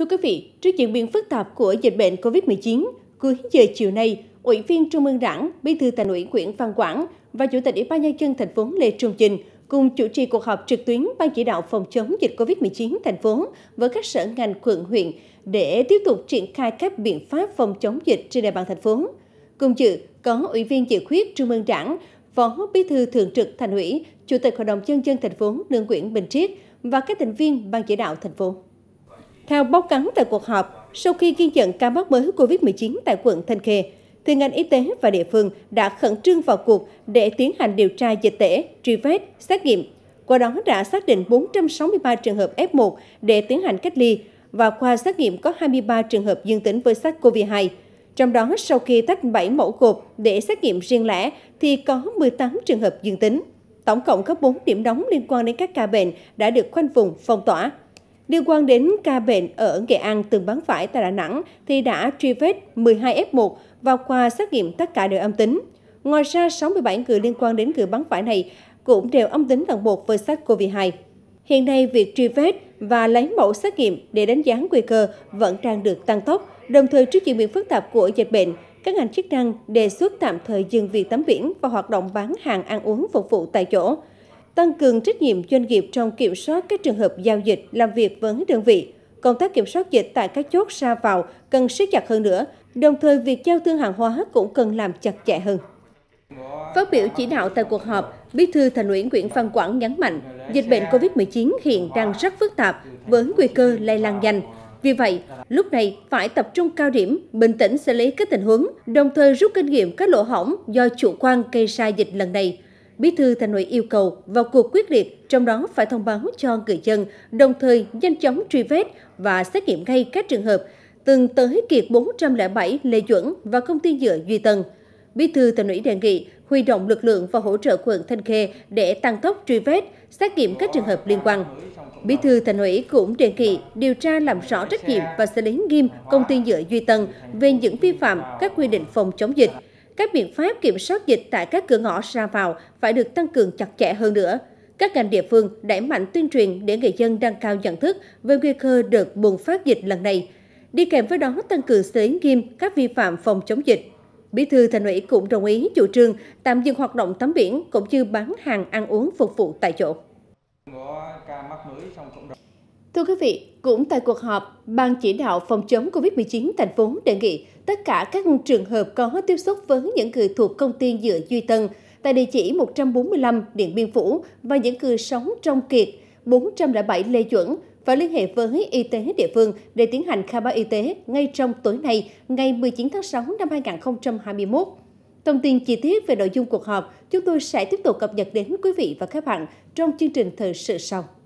Thưa quý vị, trước diễn biến phức tạp của dịch bệnh COVID-19, cuối giờ chiều nay, Ủy viên Trung ương Đảng, Bí thư Thành ủy Nguyễn Văn Quảng và Chủ tịch Ủy ban nhân dân thành phố Lê Trung Trình cùng chủ trì cuộc họp trực tuyến Ban chỉ đạo phòng chống dịch COVID-19 thành phố với các sở ngành quận huyện để tiếp tục triển khai các biện pháp phòng chống dịch trên địa bàn thành phố. Cùng dự có Ủy viên dự khuyết Trung ương Đảng, Phó Bí thư Thường trực Thành ủy, Chủ tịch Hội đồng Nhân dân thành phố Lương Nguyễn Bình Triết và các thành viên Ban chỉ đạo thành phố. Theo báo cáo tại cuộc họp, sau khi ghi nhận ca mắc mới COVID-19 tại quận Thanh Khê, thì ngành y tế và địa phương đã khẩn trương vào cuộc để tiến hành điều tra dịch tễ, truy vết, xét nghiệm. Qua đó đã xác định 463 trường hợp F1 để tiến hành cách ly và qua xét nghiệm có 23 trường hợp dương tính với SARS-CoV-2. Trong đó, sau khi tách 7 mẫu gộp để xét nghiệm riêng lẻ thì có 18 trường hợp dương tính. Tổng cộng có 4 điểm đóng liên quan đến các ca bệnh đã được khoanh vùng, phong tỏa. Liên quan đến ca bệnh ở Nghệ An từng bán phải tại Đà Nẵng thì đã truy vết 12 F1 và qua xét nghiệm tất cả đều âm tính. Ngoài ra, 67 người liên quan đến người bán phải này cũng đều âm tính lần 1 với SARS-CoV-2. Hiện nay, việc truy vết và lấy mẫu xét nghiệm để đánh giá nguy cơ vẫn đang được tăng tốc. Đồng thời, trước diễn biến phức tạp của dịch bệnh, các ngành chức năng đề xuất tạm thời dừng việc tắm biển và hoạt động bán hàng ăn uống phục vụ tại chỗ tăng cường trách nhiệm doanh nghiệp trong kiểm soát các trường hợp giao dịch làm việc với đơn vị. Công tác kiểm soát dịch tại các chốt ra vào cần siết chặt hơn nữa, đồng thời việc giao thương hàng hóa cũng cần làm chặt chẽ hơn. Phát biểu chỉ đạo tại cuộc họp, Bí thư Thành ủy Nguyễn Văn Quảng nhấn mạnh, dịch bệnh COVID-19 hiện đang rất phức tạp với nguy cơ lây lan nhanh. Vì vậy, lúc này phải tập trung cao điểm, bình tĩnh xử lý các tình huống, đồng thời rút kinh nghiệm các lỗ hỏng do chủ quan gây ra dịch lần này – Bí thư Thành ủy yêu cầu vào cuộc quyết liệt, trong đó phải thông báo cho người dân, đồng thời nhanh chóng truy vết và xét nghiệm ngay các trường hợp từng tới kiệt 407 Lê Duẩn và công ty nhựa Duy Tân. Bí thư Thành ủy đề nghị huy động lực lượng và hỗ trợ quận Thanh Khê để tăng tốc truy vết, xét nghiệm các trường hợp liên quan. Bí thư Thành ủy cũng đề nghị điều tra làm rõ trách nhiệm và xử lý nghiêm công ty nhựa Duy Tân về những vi phạm các quy định phòng chống dịch – các biện pháp kiểm soát dịch tại các cửa ngõ ra vào phải được tăng cường chặt chẽ hơn nữa. Các ngành địa phương đẩy mạnh tuyên truyền để người dân nâng cao nhận thức về nguy cơ đợt bùng phát dịch lần này. Đi kèm với đó tăng cường xử lý nghiêm các vi phạm phòng chống dịch. Bí thư Thành ủy cũng đồng ý chủ trương tạm dừng hoạt động tắm biển cũng như bán hàng ăn uống phục vụ tại chỗ. Thưa quý vị, cũng tại cuộc họp, Ban chỉ đạo phòng chống COVID-19 thành phố đề nghị tất cả các trường hợp có tiếp xúc với những người thuộc công ty dựa Duy Tân tại địa chỉ 145 Điện Biên Phủ và những người sống trong kiệt 407 Lê chuẩn phải liên hệ với y tế địa phương để tiến hành khai báo y tế ngay trong tối nay, ngày 19 tháng 6 năm 2021. Thông tin chi tiết về nội dung cuộc họp, chúng tôi sẽ tiếp tục cập nhật đến quý vị và các bạn trong chương trình thời sự sau.